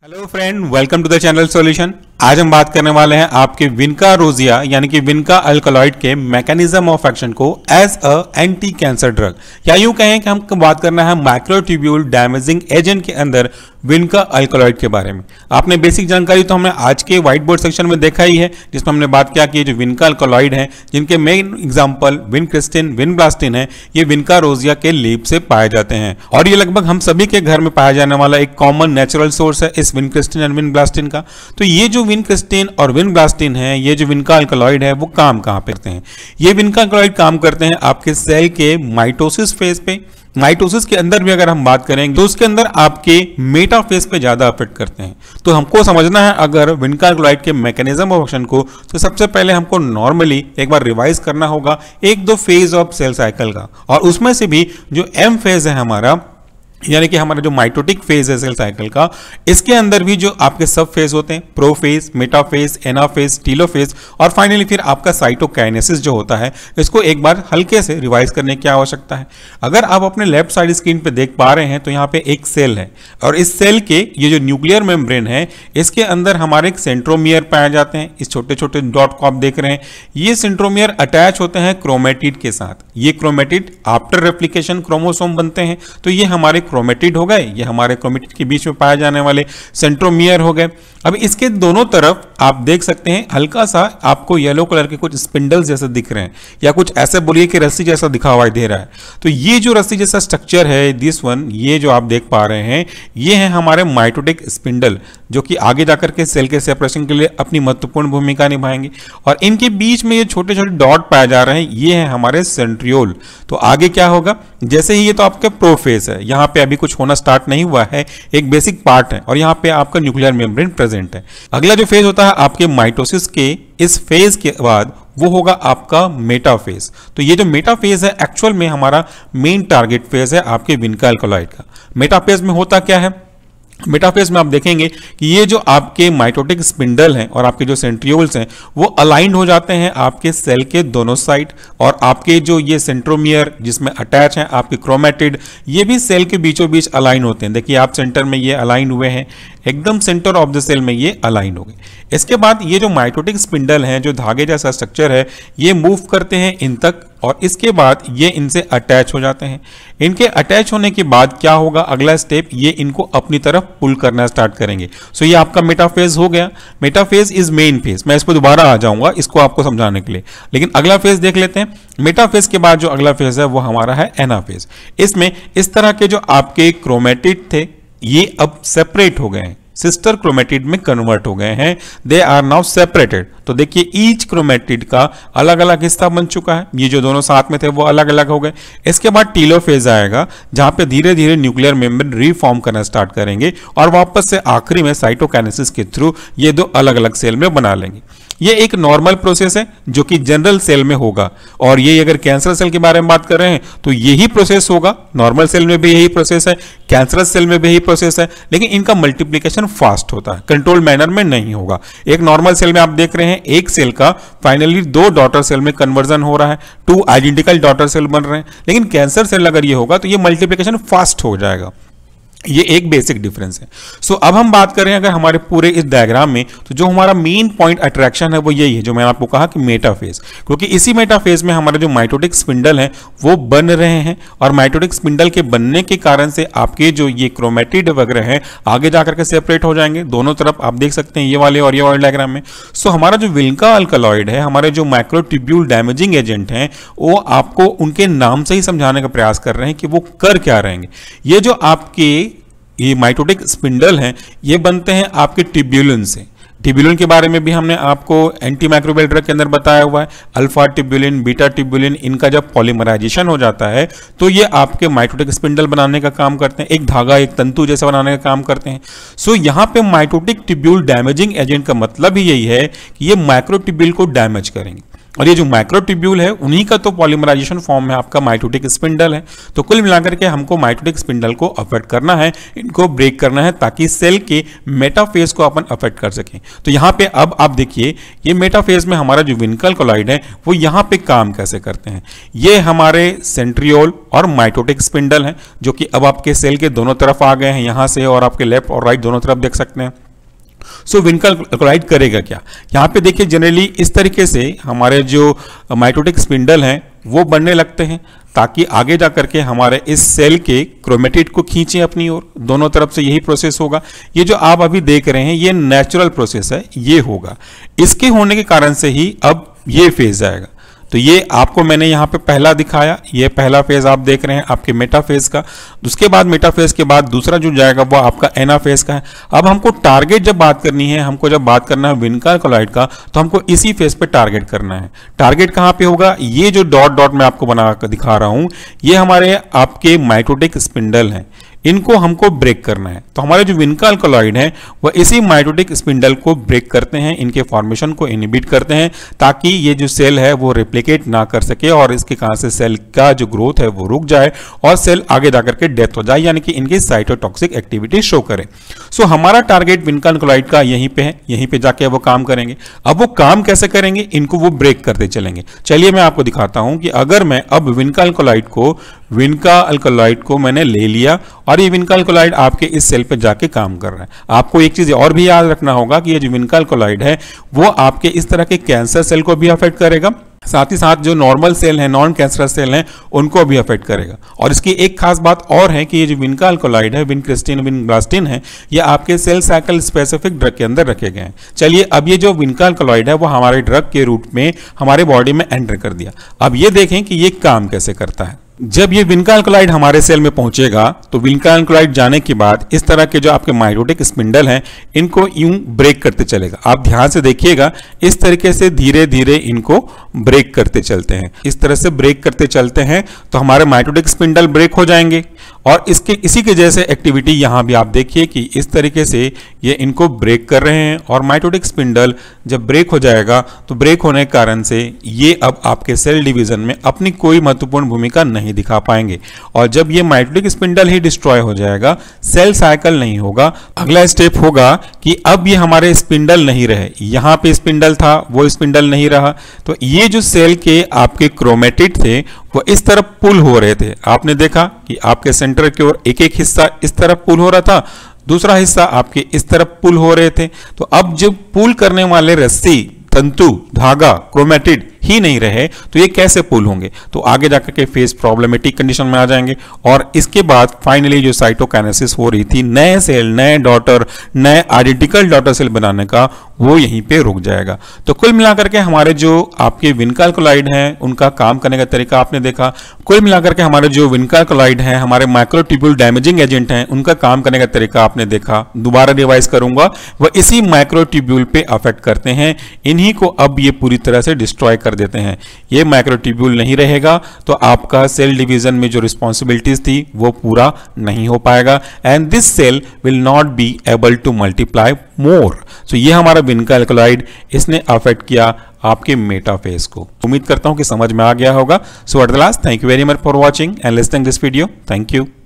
Hello friend, welcome to the channel solution. आज हम बात करने वाले हैं आपके विनका रोजिया यानी कि विनका अल्कोलॉइड के मैकेनिज्म ऑफ एक्शन को as a anti cancer drug या यूं कहें कि हम बात करना है माइक्रोट्यूब्यूल डैमेजिंग एजेंट के अंदर विनका अल्कोलॉइड के बारे में आपने बेसिक जानकारी तो हमने आज के व्हाइट बोर्ड सेक्शन में देखा ही है जिसमें हमने बात किया कि जो विनका अल्कोलॉइड है जिनके main example vincristine vinblastine है ये विनका रोजिया के लीप से पाए जाते हैं और ये लगभग हम सभी के घर में पाया जाने वाला एक कॉमन नेचुरल सोर्स है इस vincristine and vinblastine का तो ये जो विनक्रिस्टिन और विनब्लास्टिन है ये जो विनका अल्कलॉइड है वो काम कहाँ पे करते हैं ये विनका अल्कलॉइड काम करते हैं आपके सेल के माइटोसिस फेज पे माइटोसिस के अंदर भी अगर हम बात करें तो उसके अंदर आपके मेटाफेस पे ज़्यादा अफेक्ट करते हैं तो हमको समझना है अगर विनका विनकार्ग्लाइड के मैकेनिज्म ऑफ एक्शन को तो सबसे पहले हमको नॉर्मली एक बार रिवाइज करना होगा एक दो फेज ऑफ सेल साइकिल का और उसमें से भी जो एम फेज है हमारा यानी कि हमारा जो माइटोटिक फेज है सेल साइकिल का इसके अंदर भी जो आपके सब फेज होते हैं प्रोफेज मेटाफेज एनाफेज टीलोफेज और फाइनली फिर आपका साइटोकाइनेसिस जो होता है इसको एक बार हल्के से रिवाइज करने की आवश्यकता है अगर आप अपने लेफ्ट साइड स्क्रीन पे देख पा रहे हैं तो यहाँ पे एक सेल है और इस सेल के ये जो न्यूक्लियर मेम्ब्रेन है इसके अंदर हमारे सेंट्रोमियर पाए जाते हैं इस छोटे छोटे डॉट को आप देख रहे हैं ये सेंट्रोमियर अटैच होते हैं क्रोमेटिड के साथ ये क्रोमेटिड आफ्टर रेप्लीकेशन क्रोमोसोम बनते हैं तो ये हमारे क्रोमेटिड हो गए ये हमारे क्रोमेटिड के बीच में पाए जाने वाले सेंट्रोमियर हो गए अब इसके दोनों तरफ आप देख सकते हैं हल्का सा आपको येलो कलर के कुछ स्पिंडल्स जैसे दिख रहे हैं या कुछ ऐसे बोलिए कि रस्सी जैसा दिखा हुआ दे रहा है तो ये जो रस्सी जैसा स्ट्रक्चर है दिस वन ये जो आप देख पा रहे हैं ये है हमारे माइटोटिक स्पिंडल जो कि आगे जाकर के सेल के सेपरेशन के लिए अपनी महत्वपूर्ण भूमिका निभाएंगे और इनके बीच में ये छोटे छोटे डॉट पाए जा रहे हैं ये है हमारे सेंट्रियोल तो आगे क्या होगा जैसे ही ये तो आपके प्रोफेस है यहाँ पे अभी कुछ होना स्टार्ट नहीं हुआ है एक बेसिक पार्ट है और यहाँ पे आपका न्यूक्लियर मेम्ब्रेन प्रेजेंट है अगला जो फेज होता है होगा आपके माइटोसिस के इस फेज के बाद वो होगा आपका मेटाफेज तो ये जो मेटाफेज है एक्चुअल में हमारा मेन टारगेट फेज है आपके विनका एल्कोलाइड का मेटाफेज में होता क्या है मेटाफेज में आप देखेंगे कि ये जो आपके माइटोटिक स्पिंडल हैं और आपके जो सेंट्रियोल्स हैं वो अलाइंड हो जाते हैं आपके सेल के दोनों साइड और आपके जो ये सेंट्रोमियर जिसमें अटैच हैं आपके क्रोमेटिड ये भी सेल के बीचों बीच अलाइन होते हैं देखिए आप सेंटर में ये अलाइन हुए हैं एकदम सेंटर ऑफ द सेल में ये अलाइन हो गए इसके बाद ये जो माइटोटिक स्पिंडल हैं जो धागे जैसा स्ट्रक्चर है ये मूव करते हैं इन तक और इसके बाद ये इनसे अटैच हो जाते हैं इनके अटैच होने के बाद क्या होगा अगला स्टेप ये इनको अपनी तरफ पुल करना स्टार्ट करेंगे सो ये आपका मेटाफेज हो गया मेटाफेज इज मेन फेज मैं इस पर दोबारा आ जाऊंगा इसको आपको समझाने के लिए लेकिन अगला फेज देख लेते हैं मेटाफेज के बाद जो अगला फेज है वो हमारा है एनाफेज इसमें इस तरह के जो आपके क्रोमेटिड थे ये अब सेपरेट हो गए हैं सिस्टर क्रोमेटिड में कन्वर्ट हो गए हैं दे आर नाउ सेपरेटेड तो देखिए ईच क्रोमेटिड का अलग अलग हिस्सा बन चुका है ये जो दोनों साथ में थे वो अलग अलग हो गए इसके बाद टीलोफेज आएगा जहां पे धीरे धीरे न्यूक्लियर मेम्ब्रेन रिफॉर्म करना स्टार्ट करेंगे और वापस से आखिरी में साइटोकैनेसिस के थ्रू ये दो अलग अलग सेल में बना लेंगे ये एक नॉर्मल प्रोसेस है जो कि जनरल सेल में होगा और ये अगर कैंसर सेल के बारे में बात कर रहे हैं तो यही प्रोसेस होगा नॉर्मल सेल में भी यही प्रोसेस है कैंसर सेल में भी यही प्रोसेस है लेकिन इनका मल्टीप्लीकेशन फास्ट होता है कंट्रोल मैनर में नहीं होगा एक नॉर्मल सेल में आप देख रहे हैं एक सेल का फाइनली दो डॉटर सेल में कन्वर्जन हो रहा है टू आइडेंटिकल डॉटर सेल बन रहे हैं लेकिन कैंसर सेल अगर ये होगा तो ये मल्टीप्लीकेशन फास्ट हो जाएगा ये एक बेसिक डिफरेंस है सो so, अब हम बात करें अगर हमारे पूरे इस डायग्राम में तो जो हमारा मेन पॉइंट अट्रैक्शन है वो यही है जो मैंने आपको कहा कि मेटाफेज क्योंकि इसी मेटाफेज में हमारे जो माइटोटिक स्पिंडल हैं वो बन रहे हैं और माइटोटिक स्पिंडल के बनने के कारण से आपके जो ये क्रोमेटिड वगैरह हैं आगे जाकर के सेपरेट हो जाएंगे दोनों तरफ आप देख सकते हैं ये वाले और ये वाले डायग्राम में सो so, हमारा जो विल्का अल्कलॉइड है हमारे जो माइक्रोटिब्यूल डैमेजिंग एजेंट हैं वो आपको उनके नाम से ही समझाने का प्रयास कर रहे हैं कि वो कर क्या रहेंगे ये जो आपके ये माइटोटिक स्पिंडल हैं ये बनते हैं आपके टिब्यूलिन से टिब्यूलिन के बारे में भी हमने आपको एंटी माइक्रोबियल ड्रग के अंदर बताया हुआ है अल्फा टिब्यूलिन बीटा टिब्यूलिन इनका जब पॉलीमराइजेशन हो जाता है तो ये आपके माइटोटिक स्पिंडल बनाने का काम करते हैं एक धागा एक तंतु जैसा बनाने का काम करते हैं सो so, यहाँ पे माइटोटिक टिब्यूल डैमेजिंग एजेंट का मतलब ही यही है कि ये माइक्रो टिब्यूल को डैमेज करेंगे और ये जो माइक्रोट्यूब्यूल है उन्हीं का तो पॉलीमराइजेशन फॉर्म है आपका माइटोटिक स्पिंडल है तो कुल मिलाकर के हमको माइटोटिक स्पिंडल को अफेक्ट करना है इनको ब्रेक करना है ताकि सेल के मेटाफेज को अपन अफेक्ट कर सकें तो यहाँ पे अब आप देखिए ये मेटाफेज में हमारा जो विनकल कोलाइड है वो यहाँ पे काम कैसे करते हैं ये हमारे सेंट्रियोल और माइटोटिक स्पिंडल हैं जो कि अब आपके सेल के दोनों तरफ आ गए हैं यहाँ से और आपके लेफ्ट और राइट दोनों तरफ देख सकते हैं सो विनकल क्लोराइड करेगा क्या यहाँ पे देखिए जनरली इस तरीके से हमारे जो माइटोटिक स्पिंडल हैं वो बढ़ने लगते हैं ताकि आगे जा करके हमारे इस सेल के क्रोमेटिड को खींचे अपनी ओर दोनों तरफ से यही प्रोसेस होगा ये जो आप अभी देख रहे हैं ये नेचुरल प्रोसेस है ये होगा इसके होने के कारण से ही अब ये फेज आएगा तो ये आपको मैंने यहाँ पे पहला दिखाया ये पहला फेज आप देख रहे हैं आपके मेटा फेज का उसके बाद मेटा फेज के बाद दूसरा जो जाएगा वो आपका एना फेज का है अब हमको टारगेट जब बात करनी है हमको जब बात करना है विनकार क्लाइड का तो हमको इसी फेज पे टारगेट करना है टारगेट कहाँ पे होगा ये जो डॉट डॉट मैं आपको बना दिखा रहा हूँ ये हमारे आपके माइक्रोटिक स्पिंडल हैं इनको हमको ब्रेक करना है तो हमारे जो विनका अल्कोलॉइड है वह इसी माइटोटिक स्पिंडल को ब्रेक करते हैं इनके फॉर्मेशन को इनिबिट करते हैं ताकि ये जो सेल है वो रिप्लिकेट ना कर सके और इसके कारण से सेल का जो ग्रोथ है वो रुक जाए और सेल आगे जाकर के डेथ हो जाए यानी कि इनकी साइटोटॉक्सिक एक्टिविटी शो करे सो हमारा टारगेट विनका अल्कोलॉइड का यहीं पे है यहीं पे जाके वो काम करेंगे अब वो काम कैसे करेंगे इनको वो ब्रेक करते चलेंगे चलिए मैं आपको दिखाता हूं कि अगर मैं अब विनका अल्कोलॉइड को विनका अल्कोलाइड को मैंने ले लिया और ये विनका अल्कोलाइड आपके इस सेल पे जाके काम कर रहा है आपको एक चीज़ और भी याद रखना होगा कि ये जो विनका अल्कोलाइड है वो आपके इस तरह के कैंसर सेल को भी अफेक्ट करेगा साथ ही साथ जो नॉर्मल सेल हैं नॉन कैंसर सेल हैं उनको भी अफेक्ट करेगा और इसकी एक खास बात और है कि ये जो विनका अल्कोलाइड है विन विन ब्लास्टिन है ये आपके सेल साइकिल स्पेसिफिक ड्रग के अंदर रखे गए हैं चलिए अब ये जो विनका अल्कोलाइड है वो हमारे ड्रग के रूप में हमारे बॉडी में एंटर कर दिया अब ये देखें कि ये काम कैसे करता है जब ये विनका क्लाइड हमारे सेल में पहुंचेगा तो विनका क्लाइड जाने के बाद इस तरह के जो आपके माइटोटिक स्पिंडल हैं इनको यूं ब्रेक करते चलेगा आप ध्यान से देखिएगा इस तरीके से धीरे धीरे इनको ब्रेक करते चलते हैं इस तरह से ब्रेक करते चलते हैं तो हमारे माइटोटिक स्पिंडल ब्रेक हो जाएंगे और इसके इसी के जैसे एक्टिविटी यहाँ भी आप देखिए कि इस तरीके से ये इनको ब्रेक कर रहे हैं और माइटोटिक स्पिंडल जब ब्रेक हो जाएगा तो ब्रेक होने के कारण से ये अब आपके सेल डिवीजन में अपनी कोई महत्वपूर्ण भूमिका नहीं दिखा पाएंगे और जब ये माइटोटिक स्पिंडल ही डिस्ट्रॉय हो जाएगा सेल साइकिल नहीं होगा अगला स्टेप होगा कि अब ये हमारे स्पिंडल नहीं रहे यहाँ पर स्पिंडल था वो स्पिंडल नहीं रहा तो ये जो सेल के आपके क्रोमेटिट थे वह इस तरफ पुल हो रहे थे आपने देखा कि आपके सेंटर की ओर एक एक हिस्सा इस तरफ पुल हो रहा था दूसरा हिस्सा आपके इस तरफ पुल हो रहे थे तो अब जब पुल करने वाले रस्सी तंतु धागा क्रोमेटिड ही नहीं रहे तो ये कैसे पुल होंगे तो आगे जाकर के फेस प्रॉब्लमेटिक कंडीशन में आ जाएंगे और इसके बाद फाइनली जो साइटोकाइनेसिस हो रही थी नए सेल नए डॉटर नए आइडेंटिकल डॉटर सेल बनाने का वो यहीं पे रुक जाएगा तो कुल मिलाकर के हमारे जो आपके विनकाल कोलाइड हैं उनका काम करने का तरीका आपने देखा कुल मिलाकर के हमारे जो विनकाल कोलाइड हैं हमारे माइक्रोट्यूबुल डैमेजिंग एजेंट हैं उनका काम करने का तरीका आपने देखा दोबारा रिवाइज करूंगा वह इसी माइक्रोट्यूब्यूल पे अफेक्ट करते हैं इन्हीं को अब ये पूरी तरह से डिस्ट्रॉय कर कर देते हैं ये माइक्रोट्यूब्यूल नहीं रहेगा तो आपका सेल डिवीजन में जो रिस्पॉन्सिबिलिटीज थी वो पूरा नहीं हो पाएगा and this cell will not be able to multiply more so ये हमारा विनका एल्कोलाइड इसने अफेक्ट किया आपके मेटाफेस को उम्मीद करता हूं कि समझ में आ गया होगा so at the last thank you very much for watching and listening this video thank you